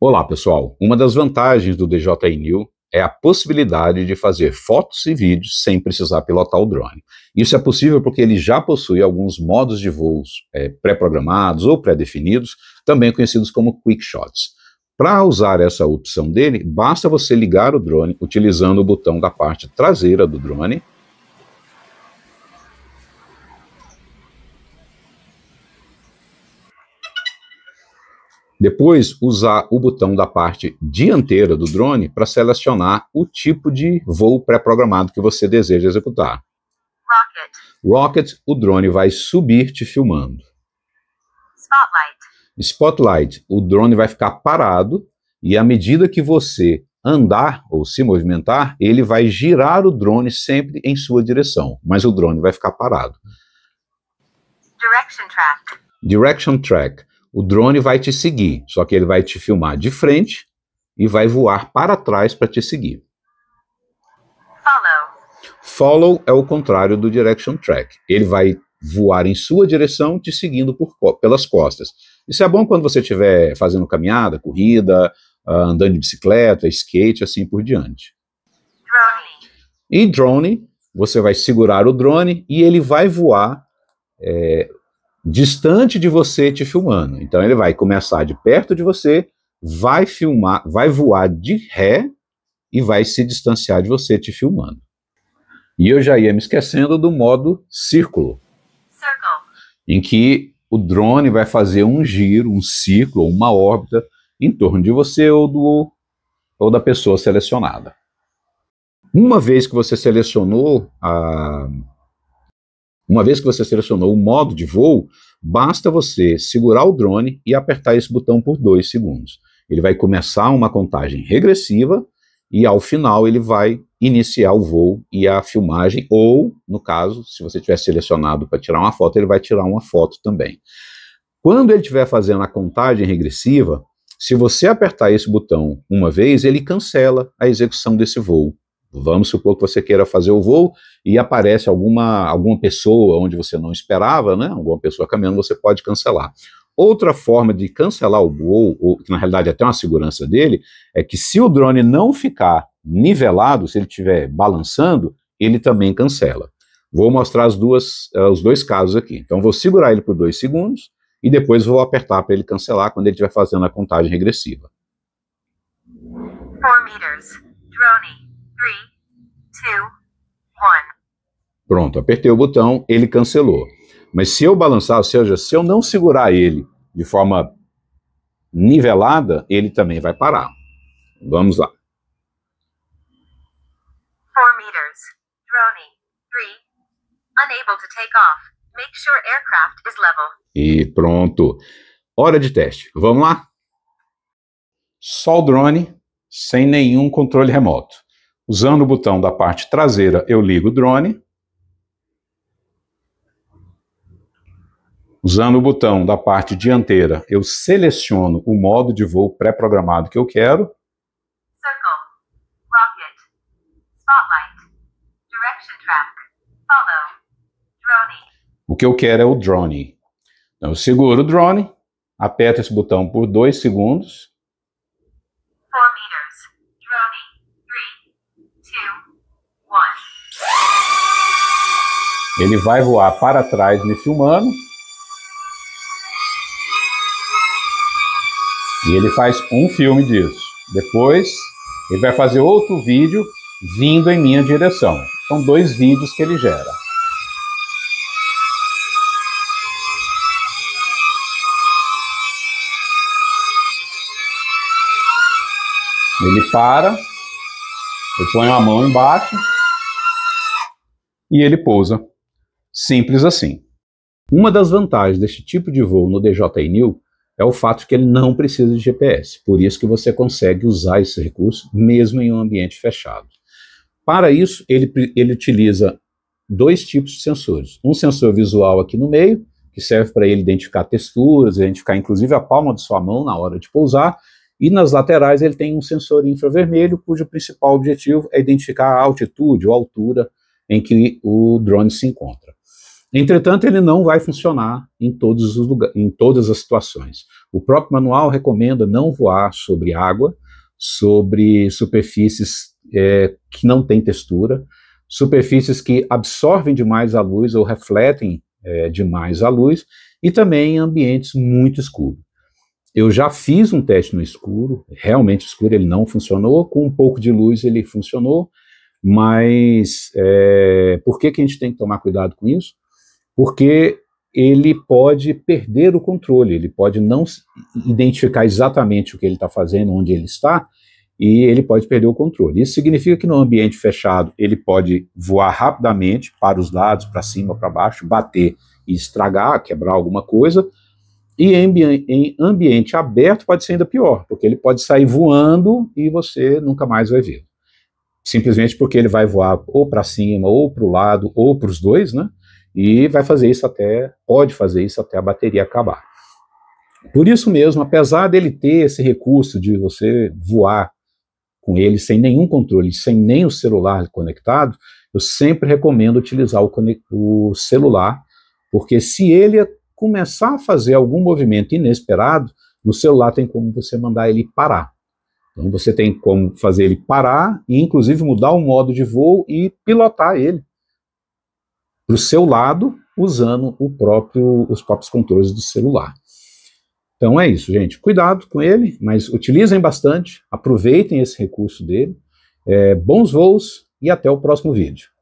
Olá, pessoal. Uma das vantagens do DJI New é a possibilidade de fazer fotos e vídeos sem precisar pilotar o drone. Isso é possível porque ele já possui alguns modos de voos é, pré-programados ou pré-definidos, também conhecidos como quick shots. Para usar essa opção dele, basta você ligar o drone utilizando o botão da parte traseira do drone Depois, usar o botão da parte dianteira do drone para selecionar o tipo de voo pré-programado que você deseja executar. Rocket. Rocket, o drone vai subir te filmando. Spotlight. Spotlight, o drone vai ficar parado e à medida que você andar ou se movimentar, ele vai girar o drone sempre em sua direção, mas o drone vai ficar parado. Direction Track. Direction Track o drone vai te seguir, só que ele vai te filmar de frente e vai voar para trás para te seguir. Follow. Follow é o contrário do direction track. Ele vai voar em sua direção, te seguindo por, pelas costas. Isso é bom quando você estiver fazendo caminhada, corrida, ah, andando de bicicleta, skate, assim por diante. Drone. E drone, você vai segurar o drone e ele vai voar é, distante de você te filmando. Então ele vai começar de perto de você, vai filmar, vai voar de ré e vai se distanciar de você te filmando. E eu já ia me esquecendo do modo círculo, Circle. em que o drone vai fazer um giro, um ciclo, uma órbita em torno de você ou, do, ou da pessoa selecionada. Uma vez que você selecionou a, uma vez que você selecionou o modo de voo, basta você segurar o drone e apertar esse botão por dois segundos. Ele vai começar uma contagem regressiva e ao final ele vai iniciar o voo e a filmagem, ou, no caso, se você tiver selecionado para tirar uma foto, ele vai tirar uma foto também. Quando ele estiver fazendo a contagem regressiva, se você apertar esse botão uma vez, ele cancela a execução desse voo. Vamos supor que você queira fazer o voo e aparece alguma, alguma pessoa onde você não esperava, né? Alguma pessoa caminhando, você pode cancelar. Outra forma de cancelar o voo, ou, que na realidade é até uma segurança dele, é que se o drone não ficar nivelado, se ele estiver balançando, ele também cancela. Vou mostrar as duas, uh, os dois casos aqui. Então vou segurar ele por dois segundos e depois vou apertar para ele cancelar quando ele estiver fazendo a contagem regressiva. 4 meters. Drone. Pronto, apertei o botão, ele cancelou. Mas se eu balançar, ou seja, se eu não segurar ele de forma nivelada, ele também vai parar. Vamos lá. meters. Unable to take off. Make sure aircraft is level. E pronto. Hora de teste. Vamos lá? Só o drone, sem nenhum controle remoto. Usando o botão da parte traseira, eu ligo o drone. Usando o botão da parte dianteira, eu seleciono o modo de voo pré-programado que eu quero. Circle, rocket, spotlight, direction track, follow, drone. O que eu quero é o drone. Então eu seguro o drone, aperto esse botão por dois segundos. Ele vai voar para trás nesse humano. E ele faz um filme disso. Depois, ele vai fazer outro vídeo vindo em minha direção. São dois vídeos que ele gera. Ele para, eu ponho a mão embaixo e ele pousa. Simples assim. Uma das vantagens deste tipo de voo no DJI New é o fato que ele não precisa de GPS, por isso que você consegue usar esse recurso mesmo em um ambiente fechado. Para isso, ele, ele utiliza dois tipos de sensores. Um sensor visual aqui no meio, que serve para ele identificar texturas, identificar inclusive a palma de sua mão na hora de pousar, e nas laterais ele tem um sensor infravermelho, cujo principal objetivo é identificar a altitude ou altura em que o drone se encontra. Entretanto, ele não vai funcionar em, todos os lugar, em todas as situações. O próprio manual recomenda não voar sobre água, sobre superfícies é, que não têm textura, superfícies que absorvem demais a luz ou refletem é, demais a luz, e também em ambientes muito escuros. Eu já fiz um teste no escuro, realmente escuro, ele não funcionou, com um pouco de luz ele funcionou, mas é, por que, que a gente tem que tomar cuidado com isso? porque ele pode perder o controle, ele pode não identificar exatamente o que ele está fazendo, onde ele está, e ele pode perder o controle. Isso significa que no ambiente fechado ele pode voar rapidamente para os lados, para cima, para baixo, bater e estragar, quebrar alguma coisa. E em, em, ambiente aberto pode ser ainda pior, porque ele pode sair voando e você nunca mais vai vê-lo. Simplesmente porque ele vai voar ou para cima, ou para o lado, ou para os dois, né? E vai fazer isso até, pode fazer isso até a bateria acabar. Por isso mesmo, apesar dele ter esse recurso de você voar com ele sem nenhum controle, sem nem o celular conectado, eu sempre recomendo utilizar o, o celular, porque se ele começar a fazer algum movimento inesperado, no celular tem como você mandar ele parar. Então você tem como fazer ele parar e inclusive mudar o modo de voo e pilotar ele para o seu lado usando próprio, os próprios controles do celular. Então é isso, gente. Cuidado com ele, mas utilizem bastante, aproveitem esse recurso dele. É, bons voos e até o próximo vídeo.